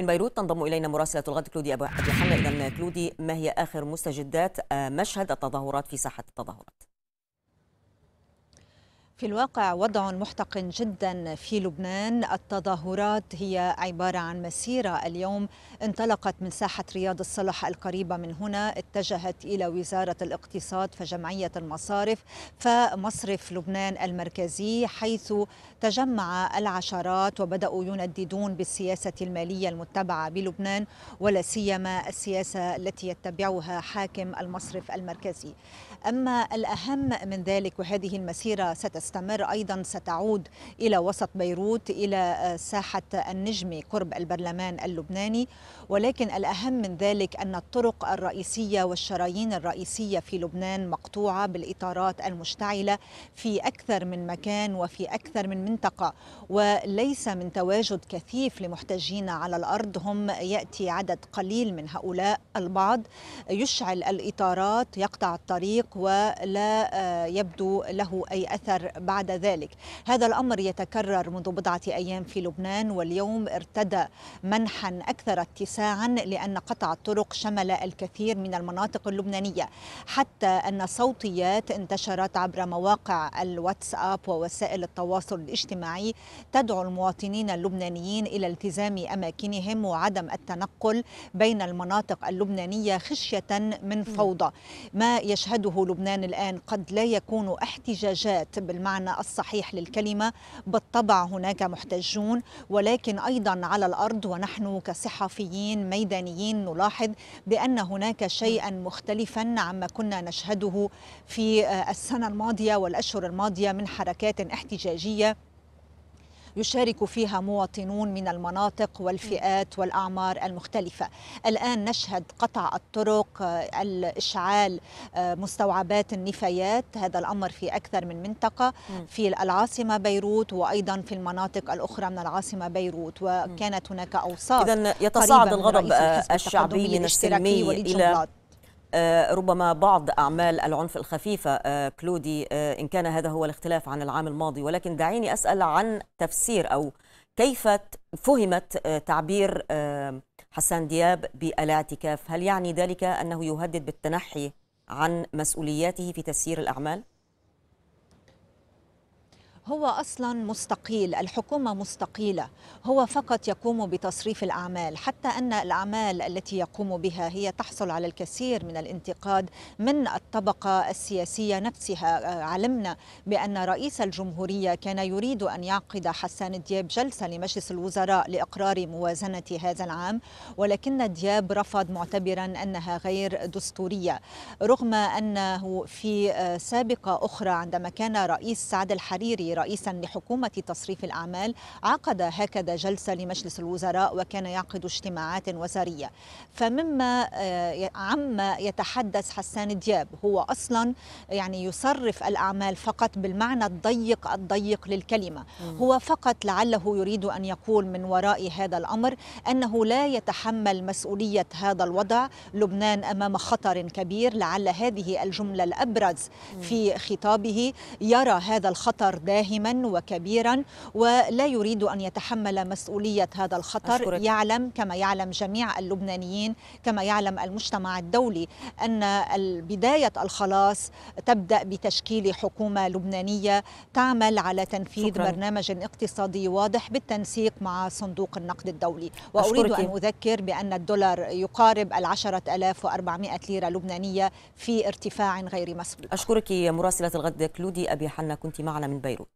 من بيروت تنضم إلينا مراسلة الغد كلودي أبو حنا إذا كلودي ما هي آخر مستجدات آه، مشهد التظاهرات في ساحة التظاهرات؟ في الواقع وضع محتقن جدا في لبنان التظاهرات هي عبارة عن مسيرة اليوم انطلقت من ساحة رياض الصلح القريبة من هنا اتجهت إلى وزارة الاقتصاد فجمعية المصارف فمصرف لبنان المركزي حيث تجمع العشرات وبدأوا ينددون بالسياسة المالية المتبعة بلبنان ولا سيما السياسة التي يتبعها حاكم المصرف المركزي أما الأهم من ذلك وهذه المسيرة ستستمر تستمر أيضا ستعود إلى وسط بيروت إلى آه، ساحة النجم قرب البرلمان اللبناني ولكن الأهم من ذلك أن الطرق الرئيسية والشرايين الرئيسية في لبنان مقطوعة بالإطارات المشتعلة في أكثر من مكان وفي أكثر من منطقة وليس من تواجد كثيف لمحتجين على الأرض هم يأتي عدد قليل من هؤلاء البعض يشعل الإطارات يقطع الطريق ولا آه، يبدو له أي أثر بعد ذلك هذا الأمر يتكرر منذ بضعة أيام في لبنان واليوم ارتدى منحا أكثر اتساعا لأن قطع الطرق شمل الكثير من المناطق اللبنانية حتى أن صوتيات انتشرت عبر مواقع الواتساب ووسائل التواصل الاجتماعي تدعو المواطنين اللبنانيين إلى التزام أماكنهم وعدم التنقل بين المناطق اللبنانية خشية من فوضى ما يشهده لبنان الآن قد لا يكون احتجاجات بالمعنى بالمعنى الصحيح للكلمة بالطبع هناك محتجون ولكن أيضا على الأرض ونحن كصحفيين ميدانيين نلاحظ بأن هناك شيئا مختلفا عما كنا نشهده في السنة الماضية والأشهر الماضية من حركات احتجاجية يشارك فيها مواطنون من المناطق والفئات والاعمار المختلفه. الان نشهد قطع الطرق، آه، الاشعال آه، مستوعبات النفايات، هذا الامر في اكثر من منطقه في العاصمه بيروت وايضا في المناطق الاخرى من العاصمه بيروت وكانت هناك اوساط اذا يتصاعد الغضب الشعبي من السلمي الى آه، ربما بعض أعمال العنف الخفيفة آه، كلودي آه، إن كان هذا هو الاختلاف عن العام الماضي ولكن دعيني أسأل عن تفسير أو كيف فهمت تعبير حسان دياب بالاعتكاف هل يعني ذلك أنه يهدد بالتنحي عن مسؤولياته في تسيير الأعمال؟ هو اصلا مستقيل الحكومه مستقيله هو فقط يقوم بتصريف الاعمال حتى ان الاعمال التي يقوم بها هي تحصل على الكثير من الانتقاد من الطبقه السياسيه نفسها آه، علمنا بان رئيس الجمهوريه كان يريد ان يعقد حسان دياب جلسه لمجلس الوزراء لاقرار موازنه هذا العام ولكن دياب رفض معتبرا انها غير دستوريه رغم انه في آه، سابقه اخرى عندما كان رئيس سعد الحريري رئيسا لحكومة تصريف الأعمال عقد هكذا جلسة لمجلس الوزراء وكان يعقد اجتماعات وزارية فمما آه، عما يتحدث حسان دياب هو أصلا يعني يصرف الأعمال فقط بالمعنى الضيق الضيق للكلمة هو فقط لعله يريد أن يقول من وراء هذا الأمر أنه لا يتحمل مسؤولية هذا الوضع لبنان أمام خطر كبير لعل هذه الجملة الأبرز في خطابه يرى هذا الخطر دائما متفاهما وكبيرا ولا يريد أن يتحمل مسؤولية هذا الخطر أشكرك. يعلم كما يعلم جميع اللبنانيين كما يعلم المجتمع الدولي أن بداية الخلاص تبدأ بتشكيل حكومة لبنانية تعمل على تنفيذ شكرا. برنامج اقتصادي واضح بالتنسيق مع صندوق النقد الدولي وأريد أشكرك. أن أذكر بأن الدولار يقارب العشرة ألاف وأربعمائة ليرة لبنانية في ارتفاع غير مسبوق أشكرك مراسلة الغد كلودي أبي حنا كنت معنا من بيروت